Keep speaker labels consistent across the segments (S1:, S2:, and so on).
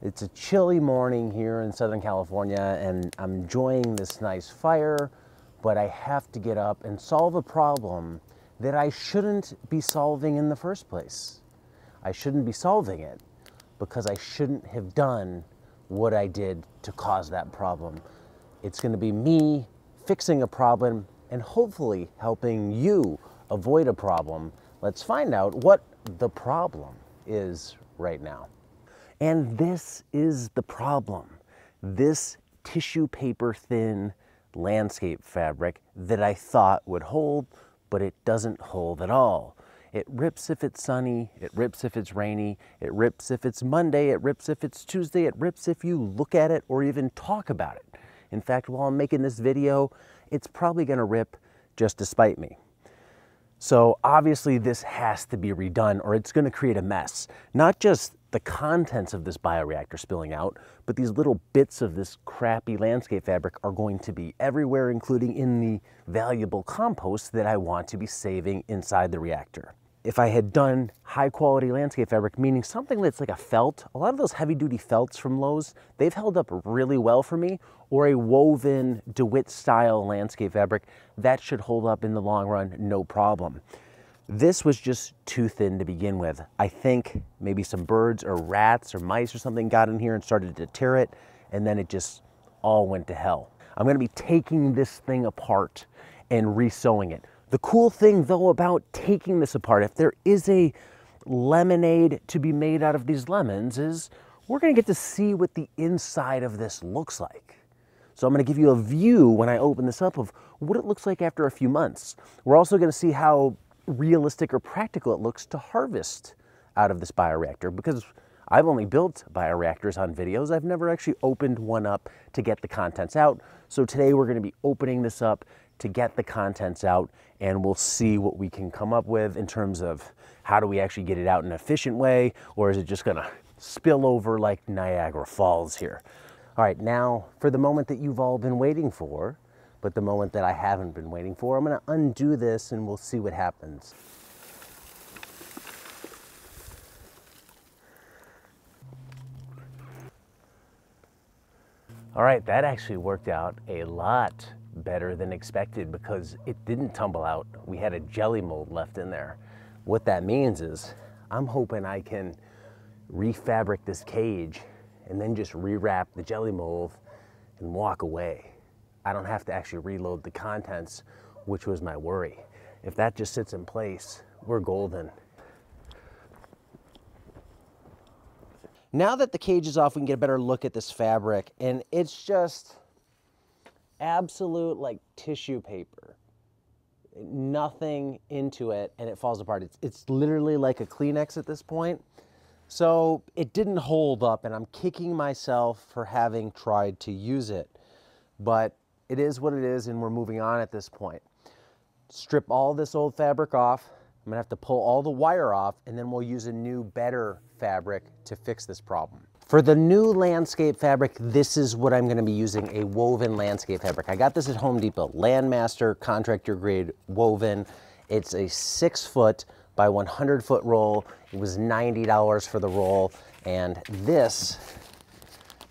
S1: It's a chilly morning here in Southern California and I'm enjoying this nice fire, but I have to get up and solve a problem that I shouldn't be solving in the first place. I shouldn't be solving it because I shouldn't have done what I did to cause that problem. It's gonna be me fixing a problem and hopefully helping you avoid a problem. Let's find out what the problem is right now. And this is the problem. This tissue paper thin landscape fabric that I thought would hold, but it doesn't hold at all. It rips if it's sunny, it rips if it's rainy, it rips if it's Monday, it rips if it's Tuesday, it rips if you look at it or even talk about it. In fact, while I'm making this video, it's probably gonna rip just despite me. So obviously this has to be redone or it's gonna create a mess. Not just the contents of this bioreactor spilling out, but these little bits of this crappy landscape fabric are going to be everywhere, including in the valuable compost that I want to be saving inside the reactor. If I had done high quality landscape fabric, meaning something that's like a felt, a lot of those heavy duty felts from Lowe's, they've held up really well for me, or a woven DeWitt style landscape fabric, that should hold up in the long run, no problem. This was just too thin to begin with. I think maybe some birds or rats or mice or something got in here and started to tear it, and then it just all went to hell. I'm gonna be taking this thing apart and resewing it. The cool thing though about taking this apart, if there is a lemonade to be made out of these lemons is we're gonna get to see what the inside of this looks like. So I'm gonna give you a view when I open this up of what it looks like after a few months. We're also gonna see how realistic or practical it looks to harvest out of this bioreactor because I've only built bioreactors on videos. I've never actually opened one up to get the contents out. So today we're gonna to be opening this up to get the contents out and we'll see what we can come up with in terms of how do we actually get it out in an efficient way or is it just gonna spill over like Niagara Falls here? All right, now for the moment that you've all been waiting for, but the moment that I haven't been waiting for. I'm gonna undo this and we'll see what happens. All right, that actually worked out a lot better than expected because it didn't tumble out. We had a jelly mold left in there. What that means is I'm hoping I can refabric this cage and then just rewrap the jelly mold and walk away. I don't have to actually reload the contents, which was my worry. If that just sits in place, we're golden. Now that the cage is off, we can get a better look at this fabric and it's just absolute like tissue paper. Nothing into it and it falls apart. It's, it's literally like a Kleenex at this point. So it didn't hold up and I'm kicking myself for having tried to use it. But it is what it is and we're moving on at this point. Strip all this old fabric off. I'm gonna have to pull all the wire off and then we'll use a new better fabric to fix this problem. For the new landscape fabric, this is what I'm gonna be using, a woven landscape fabric. I got this at Home Depot, Landmaster contractor grade woven. It's a six foot by 100 foot roll. It was $90 for the roll. And this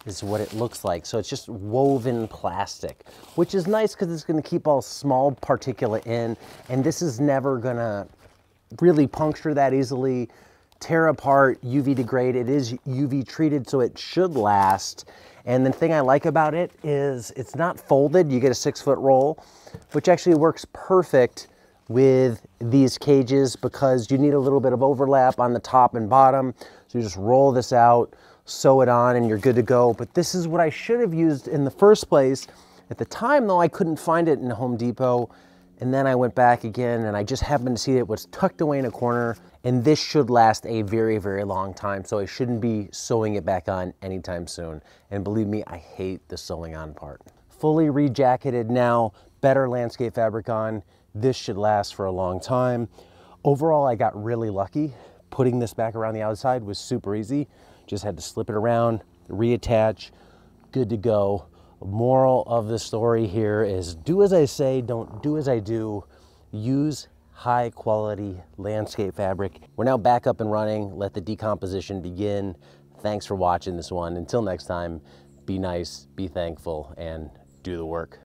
S1: is what it looks like. So it's just woven plastic, which is nice because it's gonna keep all small particulate in, and this is never gonna really puncture that easily, tear apart, UV degrade. It is UV treated, so it should last. And the thing I like about it is it's not folded. You get a six foot roll, which actually works perfect with these cages because you need a little bit of overlap on the top and bottom. So you just roll this out, sew it on and you're good to go. But this is what I should have used in the first place. At the time though, I couldn't find it in Home Depot. And then I went back again and I just happened to see that it was tucked away in a corner and this should last a very, very long time. So I shouldn't be sewing it back on anytime soon. And believe me, I hate the sewing on part. Fully rejacketed now, better landscape fabric on. This should last for a long time. Overall, I got really lucky. Putting this back around the outside was super easy. Just had to slip it around, reattach, good to go. Moral of the story here is do as I say, don't do as I do. Use high quality landscape fabric. We're now back up and running. Let the decomposition begin. Thanks for watching this one. Until next time, be nice, be thankful, and do the work.